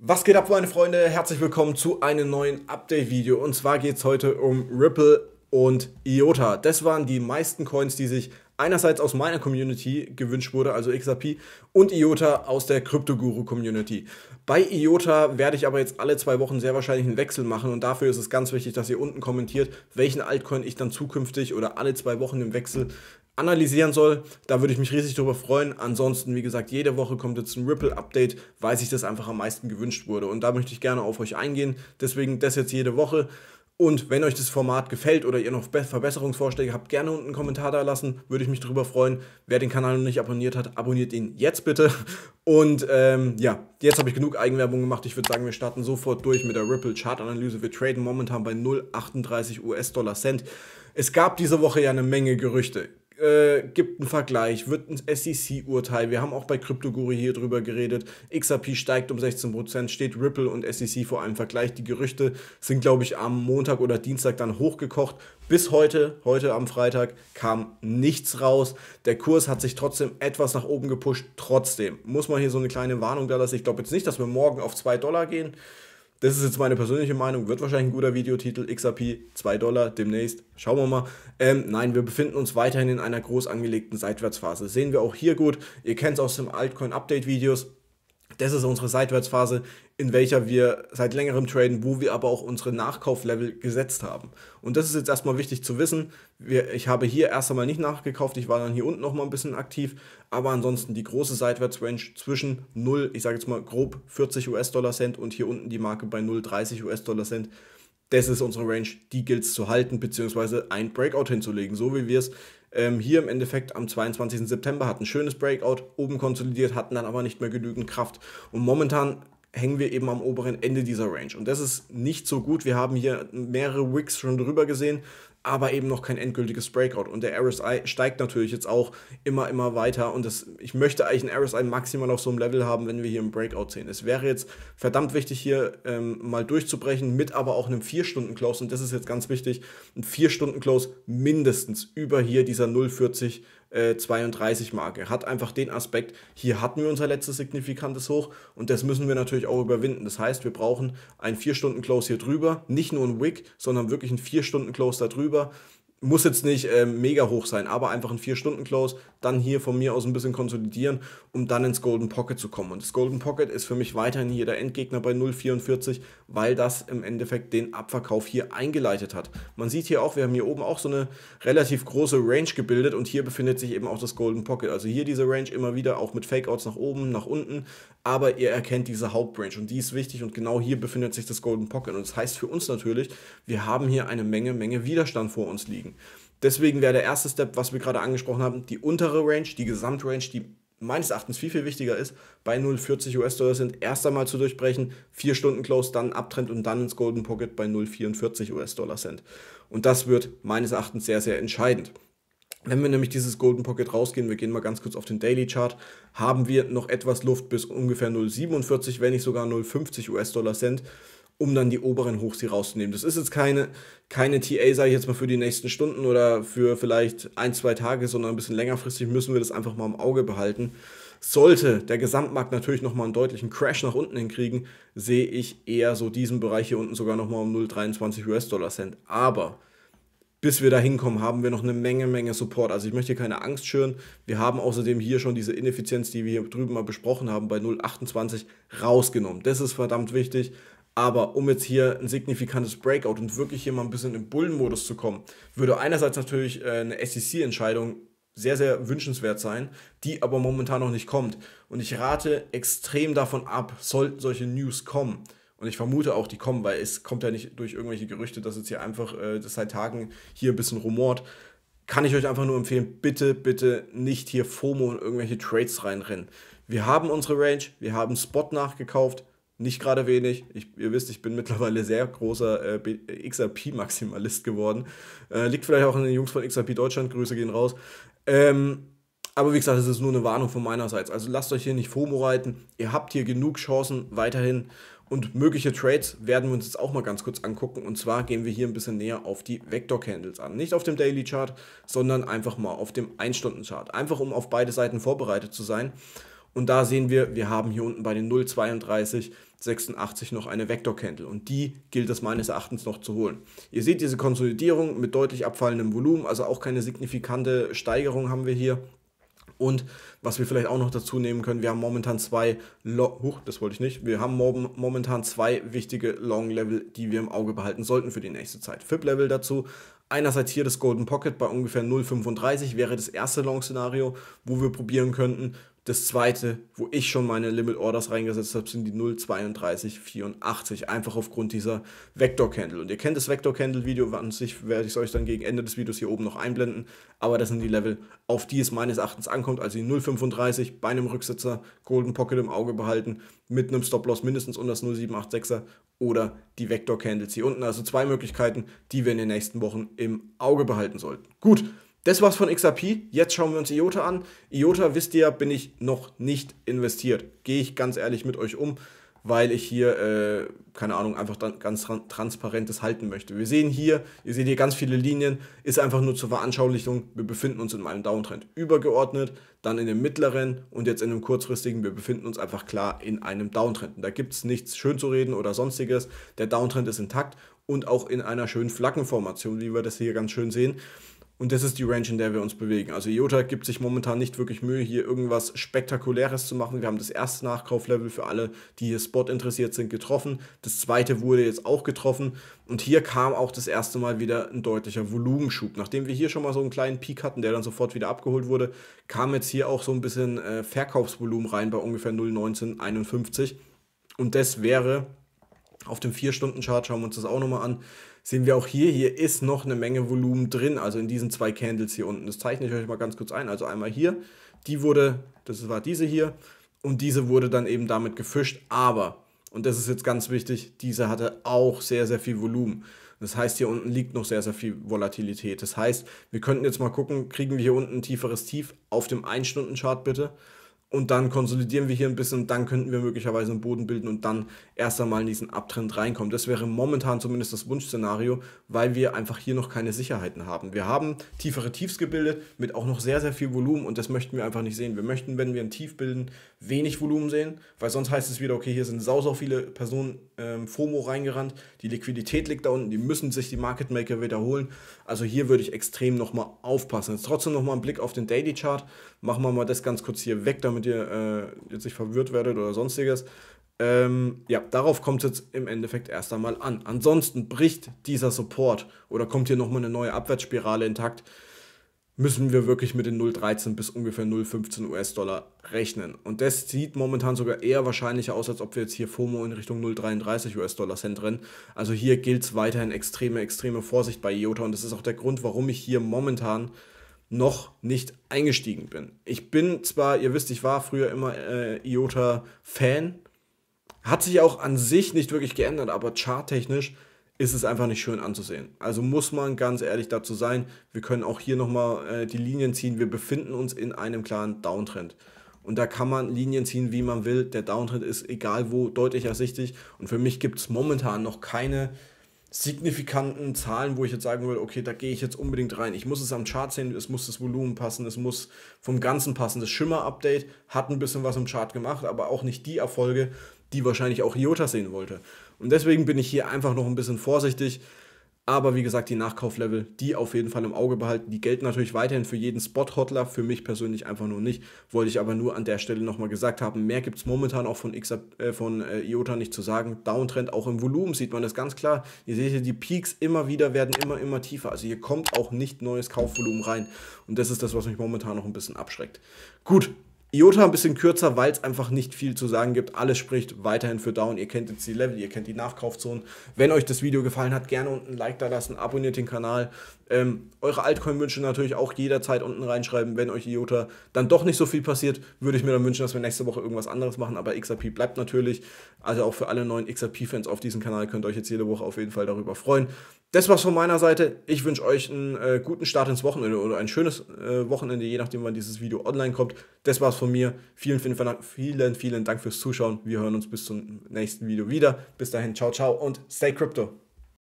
Was geht ab, meine Freunde? Herzlich willkommen zu einem neuen Update-Video. Und zwar geht es heute um Ripple und IOTA. Das waren die meisten Coins, die sich einerseits aus meiner Community gewünscht wurde, also XRP, und IOTA aus der crypto guru community Bei IOTA werde ich aber jetzt alle zwei Wochen sehr wahrscheinlich einen Wechsel machen und dafür ist es ganz wichtig, dass ihr unten kommentiert, welchen Altcoin ich dann zukünftig oder alle zwei Wochen im Wechsel analysieren soll. Da würde ich mich riesig darüber freuen. Ansonsten, wie gesagt, jede Woche kommt jetzt ein Ripple-Update, weil sich das einfach am meisten gewünscht wurde. Und da möchte ich gerne auf euch eingehen. Deswegen das jetzt jede Woche. Und wenn euch das Format gefällt oder ihr noch Verbesserungsvorschläge habt, gerne unten einen Kommentar da lassen. Würde ich mich darüber freuen. Wer den Kanal noch nicht abonniert hat, abonniert ihn jetzt bitte. Und ähm, ja, jetzt habe ich genug Eigenwerbung gemacht. Ich würde sagen, wir starten sofort durch mit der Ripple Chart-Analyse. Wir traden momentan bei 0,38 US-Dollar Cent. Es gab diese Woche ja eine Menge Gerüchte äh, gibt einen Vergleich, wird ein SEC-Urteil. Wir haben auch bei CryptoGuri hier drüber geredet. XRP steigt um 16%, steht Ripple und SEC vor einem Vergleich. Die Gerüchte sind, glaube ich, am Montag oder Dienstag dann hochgekocht. Bis heute, heute am Freitag, kam nichts raus. Der Kurs hat sich trotzdem etwas nach oben gepusht. Trotzdem muss man hier so eine kleine Warnung da lassen. Ich glaube jetzt nicht, dass wir morgen auf 2 Dollar gehen. Das ist jetzt meine persönliche Meinung, wird wahrscheinlich ein guter Videotitel, XRP, 2 Dollar demnächst, schauen wir mal. Ähm, nein, wir befinden uns weiterhin in einer groß angelegten Seitwärtsphase, sehen wir auch hier gut, ihr kennt es aus dem Altcoin-Update-Videos, das ist unsere Seitwärtsphase, in welcher wir seit längerem traden, wo wir aber auch unsere Nachkauflevel gesetzt haben. Und das ist jetzt erstmal wichtig zu wissen. Wir, ich habe hier erst einmal nicht nachgekauft, ich war dann hier unten nochmal ein bisschen aktiv, aber ansonsten die große Seitwärtsrange zwischen 0, ich sage jetzt mal grob 40 US-Dollar Cent und hier unten die Marke bei 0,30 US-Dollar Cent. Das ist unsere Range, die gilt es zu halten, beziehungsweise ein Breakout hinzulegen, so wie wir es ähm, hier im Endeffekt am 22. September hatten ein schönes Breakout, oben konsolidiert, hatten dann aber nicht mehr genügend Kraft. Und momentan hängen wir eben am oberen Ende dieser Range. Und das ist nicht so gut. Wir haben hier mehrere Wicks schon drüber gesehen aber eben noch kein endgültiges Breakout. Und der RSI steigt natürlich jetzt auch immer, immer weiter. Und das, ich möchte eigentlich einen RSI maximal auf so einem Level haben, wenn wir hier im Breakout sehen. Es wäre jetzt verdammt wichtig, hier ähm, mal durchzubrechen, mit aber auch einem 4-Stunden-Close. Und das ist jetzt ganz wichtig, ein 4-Stunden-Close mindestens über hier dieser 040 32-Marke. Äh, Hat einfach den Aspekt, hier hatten wir unser letztes signifikantes Hoch und das müssen wir natürlich auch überwinden. Das heißt, wir brauchen einen 4-Stunden-Close hier drüber, nicht nur ein Wick, sondern wirklich einen 4-Stunden-Close darüber muss jetzt nicht äh, mega hoch sein, aber einfach ein 4-Stunden-Close, dann hier von mir aus ein bisschen konsolidieren, um dann ins Golden Pocket zu kommen. Und das Golden Pocket ist für mich weiterhin hier der Endgegner bei 0,44, weil das im Endeffekt den Abverkauf hier eingeleitet hat. Man sieht hier auch, wir haben hier oben auch so eine relativ große Range gebildet und hier befindet sich eben auch das Golden Pocket. Also hier diese Range immer wieder, auch mit Fakeouts nach oben, nach unten, aber ihr erkennt diese Hauptrange und die ist wichtig und genau hier befindet sich das Golden Pocket. Und das heißt für uns natürlich, wir haben hier eine Menge, Menge Widerstand vor uns liegen. Deswegen wäre der erste Step, was wir gerade angesprochen haben, die untere Range, die Gesamtrange, die meines Erachtens viel, viel wichtiger ist, bei 0,40 US-Dollar sind, erst einmal zu durchbrechen, vier Stunden Close, dann Abtrend und dann ins Golden Pocket bei 0,44 US-Dollar sind. Und das wird meines Erachtens sehr, sehr entscheidend. Wenn wir nämlich dieses Golden Pocket rausgehen, wir gehen mal ganz kurz auf den Daily Chart, haben wir noch etwas Luft bis ungefähr 0,47, wenn nicht sogar 0,50 US-Dollar Cent um dann die oberen Hochs rauszunehmen. Das ist jetzt keine, keine TA, sage ich jetzt mal, für die nächsten Stunden oder für vielleicht ein, zwei Tage, sondern ein bisschen längerfristig müssen wir das einfach mal im Auge behalten. Sollte der Gesamtmarkt natürlich nochmal einen deutlichen Crash nach unten hinkriegen, sehe ich eher so diesen Bereich hier unten sogar nochmal um 0,23 US-Dollar-Cent. Aber bis wir da hinkommen, haben wir noch eine Menge, Menge Support. Also ich möchte hier keine Angst schüren. Wir haben außerdem hier schon diese Ineffizienz, die wir hier drüben mal besprochen haben, bei 0,28 rausgenommen. Das ist verdammt wichtig. Aber um jetzt hier ein signifikantes Breakout und wirklich hier mal ein bisschen im Bullenmodus zu kommen, würde einerseits natürlich äh, eine SEC-Entscheidung sehr, sehr wünschenswert sein, die aber momentan noch nicht kommt. Und ich rate extrem davon ab, sollten solche News kommen. Und ich vermute auch, die kommen, weil es kommt ja nicht durch irgendwelche Gerüchte, dass jetzt hier einfach äh, das seit Tagen hier ein bisschen rumort. Kann ich euch einfach nur empfehlen, bitte, bitte nicht hier FOMO und irgendwelche Trades reinrennen. Wir haben unsere Range, wir haben Spot nachgekauft, nicht gerade wenig. Ich, ihr wisst, ich bin mittlerweile sehr großer äh, äh XRP-Maximalist geworden. Äh, liegt vielleicht auch an den Jungs von XRP Deutschland. Grüße gehen raus. Ähm, aber wie gesagt, es ist nur eine Warnung von meinerseits. Also lasst euch hier nicht FOMO reiten. Ihr habt hier genug Chancen weiterhin. Und mögliche Trades werden wir uns jetzt auch mal ganz kurz angucken. Und zwar gehen wir hier ein bisschen näher auf die Vector-Candles an. Nicht auf dem Daily Chart, sondern einfach mal auf dem 1-Stunden-Chart. Einfach um auf beide Seiten vorbereitet zu sein. Und da sehen wir, wir haben hier unten bei den 0,3286 noch eine Vector Candle und die gilt es meines Erachtens noch zu holen. Ihr seht diese Konsolidierung mit deutlich abfallendem Volumen, also auch keine signifikante Steigerung haben wir hier. Und was wir vielleicht auch noch dazu nehmen können, wir haben momentan zwei, Lo Huch, das wollte ich nicht, wir haben momentan zwei wichtige Long Level, die wir im Auge behalten sollten für die nächste Zeit. FIP Level dazu, einerseits hier das Golden Pocket bei ungefähr 0,35 wäre das erste Long Szenario, wo wir probieren könnten, das zweite, wo ich schon meine Limit Orders reingesetzt habe, sind die 0,3284, einfach aufgrund dieser Vector Candle. Und ihr kennt das Vector Candle Video, an sich werde ich es euch dann gegen Ende des Videos hier oben noch einblenden. Aber das sind die Level, auf die es meines Erachtens ankommt. Also die 0,35 bei einem Rücksitzer, Golden Pocket im Auge behalten, mit einem Stop Loss mindestens unter das 0,786er oder die Vector Candles hier unten. Also zwei Möglichkeiten, die wir in den nächsten Wochen im Auge behalten sollten. Gut. Das war's von XRP. Jetzt schauen wir uns IOTA an. IOTA, wisst ihr, bin ich noch nicht investiert. Gehe ich ganz ehrlich mit euch um, weil ich hier, äh, keine Ahnung, einfach ganz transparentes halten möchte. Wir sehen hier, ihr seht hier ganz viele Linien, ist einfach nur zur Veranschaulichung, wir befinden uns in einem Downtrend übergeordnet, dann in dem mittleren und jetzt in dem kurzfristigen, wir befinden uns einfach klar in einem Downtrend. da gibt es nichts schön zu reden oder sonstiges. Der Downtrend ist intakt und auch in einer schönen Flaggenformation, wie wir das hier ganz schön sehen. Und das ist die Range, in der wir uns bewegen. Also IOTA gibt sich momentan nicht wirklich Mühe, hier irgendwas Spektakuläres zu machen. Wir haben das erste Nachkauflevel für alle, die hier Spot interessiert sind, getroffen. Das zweite wurde jetzt auch getroffen. Und hier kam auch das erste Mal wieder ein deutlicher Volumenschub. Nachdem wir hier schon mal so einen kleinen Peak hatten, der dann sofort wieder abgeholt wurde, kam jetzt hier auch so ein bisschen äh, Verkaufsvolumen rein bei ungefähr 0,1951. Und das wäre auf dem 4-Stunden-Chart, schauen wir uns das auch nochmal an, sehen wir auch hier, hier ist noch eine Menge Volumen drin, also in diesen zwei Candles hier unten. Das zeichne ich euch mal ganz kurz ein. Also einmal hier, die wurde, das war diese hier, und diese wurde dann eben damit gefischt, aber, und das ist jetzt ganz wichtig, diese hatte auch sehr, sehr viel Volumen. Das heißt, hier unten liegt noch sehr, sehr viel Volatilität. Das heißt, wir könnten jetzt mal gucken, kriegen wir hier unten ein tieferes Tief auf dem 1-Stunden-Chart bitte und dann konsolidieren wir hier ein bisschen und dann könnten wir möglicherweise einen Boden bilden und dann erst einmal in diesen Abtrend reinkommen. Das wäre momentan zumindest das Wunschszenario, weil wir einfach hier noch keine Sicherheiten haben. Wir haben tiefere Tiefs gebildet mit auch noch sehr, sehr viel Volumen und das möchten wir einfach nicht sehen. Wir möchten, wenn wir ein Tief bilden, wenig Volumen sehen, weil sonst heißt es wieder, okay, hier sind sau, sau viele Personen ähm, FOMO reingerannt, die Liquidität liegt da unten, die müssen sich die Market Maker wiederholen. Also hier würde ich extrem nochmal aufpassen. Jetzt trotzdem nochmal einen Blick auf den Daily Chart. Machen wir mal das ganz kurz hier weg, damit damit ihr äh, jetzt nicht verwirrt werdet oder sonstiges. Ähm, ja, darauf kommt es jetzt im Endeffekt erst einmal an. Ansonsten bricht dieser Support oder kommt hier nochmal eine neue Abwärtsspirale intakt, müssen wir wirklich mit den 0,13 bis ungefähr 0,15 US-Dollar rechnen. Und das sieht momentan sogar eher wahrscheinlicher aus, als ob wir jetzt hier FOMO in Richtung 0,33 US-Dollar Cent rennen. Also hier gilt es weiterhin extreme, extreme Vorsicht bei IOTA und das ist auch der Grund, warum ich hier momentan noch nicht eingestiegen bin. Ich bin zwar, ihr wisst, ich war früher immer äh, IOTA-Fan, hat sich auch an sich nicht wirklich geändert, aber charttechnisch ist es einfach nicht schön anzusehen. Also muss man ganz ehrlich dazu sein, wir können auch hier nochmal äh, die Linien ziehen. Wir befinden uns in einem klaren Downtrend. Und da kann man Linien ziehen, wie man will. Der Downtrend ist egal wo deutlich ersichtlich. Und für mich gibt es momentan noch keine signifikanten Zahlen, wo ich jetzt sagen würde, okay, da gehe ich jetzt unbedingt rein. Ich muss es am Chart sehen, es muss das Volumen passen, es muss vom Ganzen passen. Das Schimmer-Update hat ein bisschen was im Chart gemacht, aber auch nicht die Erfolge, die wahrscheinlich auch Iota sehen wollte. Und deswegen bin ich hier einfach noch ein bisschen vorsichtig. Aber wie gesagt, die Nachkauflevel, die auf jeden Fall im Auge behalten. Die gelten natürlich weiterhin für jeden Spot-Hodler, für mich persönlich einfach nur nicht. Wollte ich aber nur an der Stelle nochmal gesagt haben. Mehr gibt es momentan auch von, XA, äh, von äh, IOTA nicht zu sagen. Downtrend auch im Volumen sieht man das ganz klar. Ihr seht hier, die Peaks immer wieder werden immer, immer tiefer. Also hier kommt auch nicht neues Kaufvolumen rein. Und das ist das, was mich momentan noch ein bisschen abschreckt. Gut, Iota ein bisschen kürzer, weil es einfach nicht viel zu sagen gibt. Alles spricht weiterhin für Down. Ihr kennt jetzt die Level, ihr kennt die Nachkaufzonen. Wenn euch das Video gefallen hat, gerne unten ein Like da lassen, abonniert den Kanal. Ähm, eure Altcoin-Wünsche natürlich auch jederzeit unten reinschreiben, wenn euch IOTA dann doch nicht so viel passiert, würde ich mir dann wünschen, dass wir nächste Woche irgendwas anderes machen, aber XRP bleibt natürlich, also auch für alle neuen XRP-Fans auf diesem Kanal könnt ihr euch jetzt jede Woche auf jeden Fall darüber freuen. Das war's von meiner Seite, ich wünsche euch einen äh, guten Start ins Wochenende oder ein schönes äh, Wochenende, je nachdem wann dieses Video online kommt. Das war's von mir, vielen, vielen, vielen, vielen Dank fürs Zuschauen, wir hören uns bis zum nächsten Video wieder, bis dahin, ciao, ciao und stay crypto!